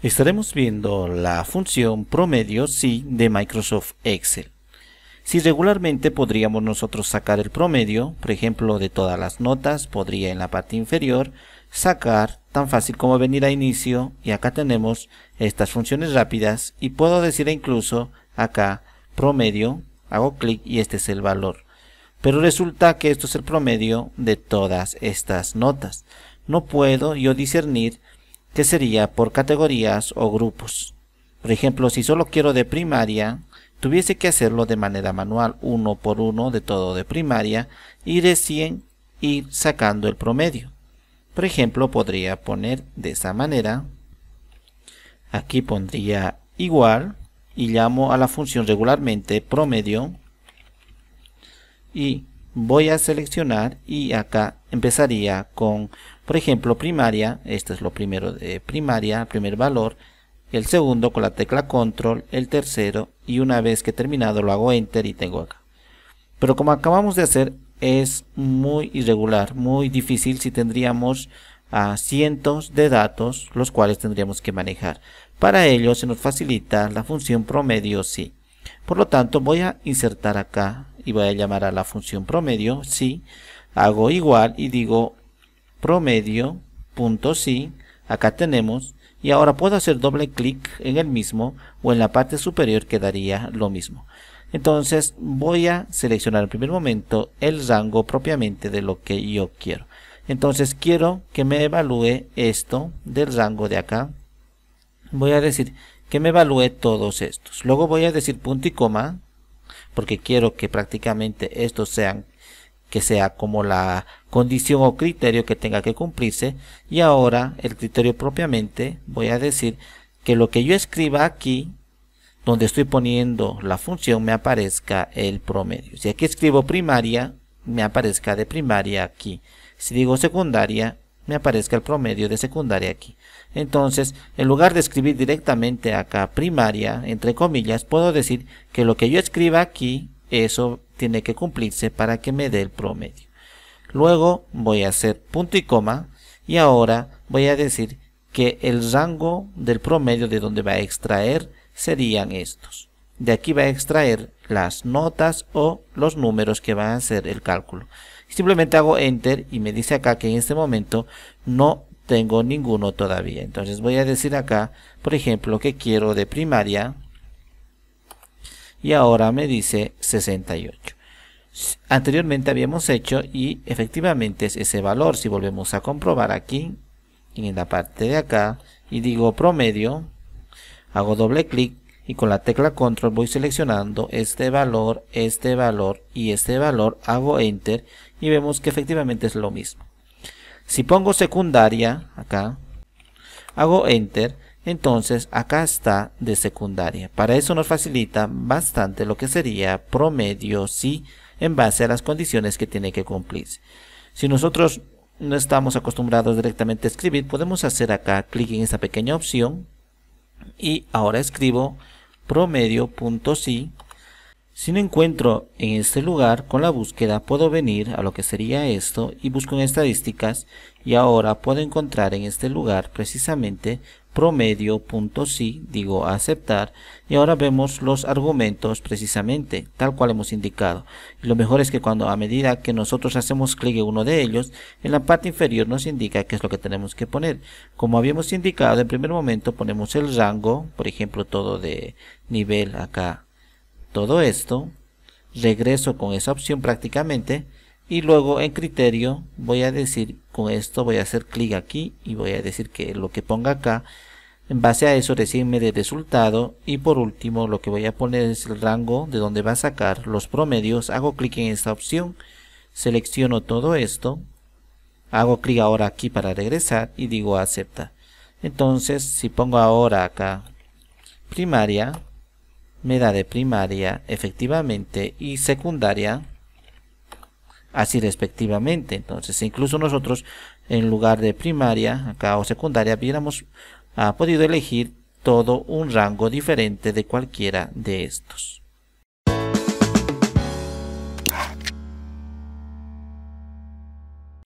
Estaremos viendo la función promedio sí de Microsoft Excel. Si regularmente podríamos nosotros sacar el promedio, por ejemplo de todas las notas, podría en la parte inferior sacar tan fácil como venir a inicio y acá tenemos estas funciones rápidas y puedo decir incluso acá promedio, hago clic y este es el valor. Pero resulta que esto es el promedio de todas estas notas. No puedo yo discernir sería por categorías o grupos. Por ejemplo, si solo quiero de primaria, tuviese que hacerlo de manera manual, uno por uno de todo de primaria, y recién ir sacando el promedio. Por ejemplo, podría poner de esa manera. Aquí pondría igual y llamo a la función regularmente promedio y voy a seleccionar y acá empezaría con, por ejemplo, primaria, Este es lo primero de primaria, primer valor, el segundo con la tecla control, el tercero y una vez que he terminado lo hago enter y tengo acá. Pero como acabamos de hacer es muy irregular, muy difícil si tendríamos a cientos de datos los cuales tendríamos que manejar. Para ello se nos facilita la función promedio sí. Por lo tanto voy a insertar acá y voy a llamar a la función promedio sí hago igual y digo promedio punto sí acá tenemos y ahora puedo hacer doble clic en el mismo o en la parte superior quedaría lo mismo entonces voy a seleccionar en primer momento el rango propiamente de lo que yo quiero entonces quiero que me evalúe esto del rango de acá voy a decir que me evalúe todos estos luego voy a decir punto y coma porque quiero que prácticamente estos sean que sea como la condición o criterio que tenga que cumplirse y ahora el criterio propiamente voy a decir que lo que yo escriba aquí donde estoy poniendo la función me aparezca el promedio si aquí escribo primaria me aparezca de primaria aquí si digo secundaria me aparezca el promedio de secundaria aquí entonces en lugar de escribir directamente acá primaria entre comillas puedo decir que lo que yo escriba aquí eso tiene que cumplirse para que me dé el promedio. Luego voy a hacer punto y coma y ahora voy a decir que el rango del promedio de donde va a extraer serían estos. De aquí va a extraer las notas o los números que van a hacer el cálculo. Simplemente hago enter y me dice acá que en este momento no tengo ninguno todavía. Entonces voy a decir acá, por ejemplo, que quiero de primaria y ahora me dice 68. Anteriormente habíamos hecho y efectivamente es ese valor. Si volvemos a comprobar aquí, en la parte de acá, y digo promedio, hago doble clic y con la tecla control voy seleccionando este valor, este valor y este valor, hago enter y vemos que efectivamente es lo mismo. Si pongo secundaria acá, hago enter, entonces acá está de secundaria. Para eso nos facilita bastante lo que sería promedio sí en base a las condiciones que tiene que cumplir Si nosotros no estamos acostumbrados directamente a escribir, podemos hacer acá clic en esta pequeña opción y ahora escribo promedio.si si no encuentro en este lugar, con la búsqueda puedo venir a lo que sería esto y busco en estadísticas y ahora puedo encontrar en este lugar precisamente promedio.si, digo aceptar y ahora vemos los argumentos precisamente tal cual hemos indicado. Y lo mejor es que cuando a medida que nosotros hacemos clic en uno de ellos, en la parte inferior nos indica qué es lo que tenemos que poner. Como habíamos indicado en primer momento ponemos el rango, por ejemplo todo de nivel acá todo esto, regreso con esa opción prácticamente y luego en criterio voy a decir con esto voy a hacer clic aquí y voy a decir que lo que ponga acá en base a eso recién me resultado y por último lo que voy a poner es el rango de donde va a sacar los promedios. Hago clic en esta opción, selecciono todo esto, hago clic ahora aquí para regresar y digo acepta. Entonces si pongo ahora acá primaria, me da de primaria, efectivamente, y secundaria, así respectivamente. Entonces, incluso nosotros, en lugar de primaria, acá o secundaria, hubiéramos ha ah, podido elegir todo un rango diferente de cualquiera de estos.